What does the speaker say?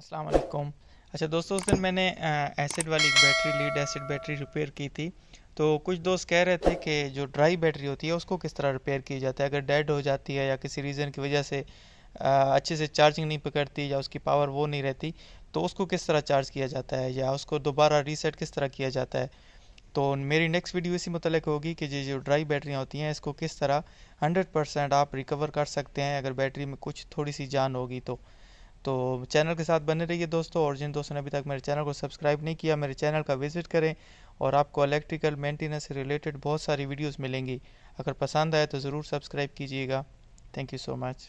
अस्सलाम वालेकुम अच्छा दोस्तों उस दिन मैंने एसिड वाली एक battery lead acid battery repair की थी तो कुछ दोस्त कह रहे थे कि जो ड्राई बैटरी होती है उसको किस तरह रिपेयर की जाता है अगर डेड हो जाती है या किसी रीज़न की वजह से आ, अच्छे से चार्जिंग नहीं पकड़ती या उसकी पावर वो नहीं रहती तो उसको किस तरह चार्ज किया जाता है या उसको दोबारा रीसेट किस तरह किया जाता है तो मेरी नेक्स्ट वीडियो इसी मतलब होगी कि ये जो ड्राई बैटरियाँ होती हैं इसको किस तरह परसेंट आप रिकवर कर सकते हैं अगर बैटरी में कुछ थोड़ी सी जान होगी तो तो चैनल के साथ बने रहिए दोस्तों और जिन दोस्तों ने अभी तक मेरे चैनल को सब्सक्राइब नहीं किया मेरे चैनल का विजिट करें और आपको इलेक्ट्रिकल मेंटेनेंस से रिलेटेड बहुत सारी वीडियोस मिलेंगी अगर पसंद आए तो ज़रूर सब्सक्राइब कीजिएगा थैंक यू सो मच